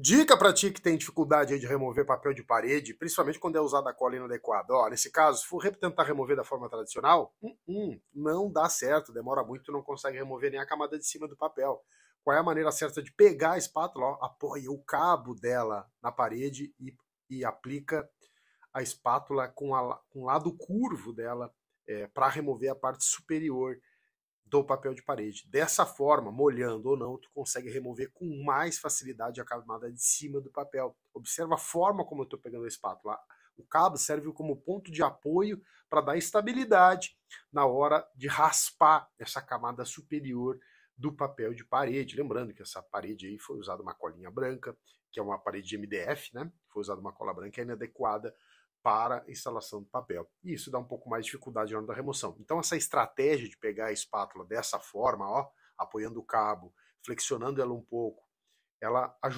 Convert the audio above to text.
Dica para ti que tem dificuldade de remover papel de parede, principalmente quando é usada a cola inadequada. Ó, nesse caso, se for tentar remover da forma tradicional, uh -uh, não dá certo, demora muito, não consegue remover nem a camada de cima do papel. Qual é a maneira certa de pegar a espátula? Ó, apoia o cabo dela na parede e, e aplica a espátula com, com o lado curvo dela é, para remover a parte superior do papel de parede. Dessa forma, molhando ou não, tu consegue remover com mais facilidade a camada de cima do papel. Observa a forma como eu estou pegando a espátula. O cabo serve como ponto de apoio para dar estabilidade na hora de raspar essa camada superior do papel de parede. Lembrando que essa parede aí foi usada uma colinha branca, que é uma parede de MDF, né? Foi usada uma cola branca inadequada para instalação do papel. E isso dá um pouco mais de dificuldade na hora da remoção. Então, essa estratégia de pegar a espátula dessa forma, ó, apoiando o cabo, flexionando ela um pouco, ela ajuda.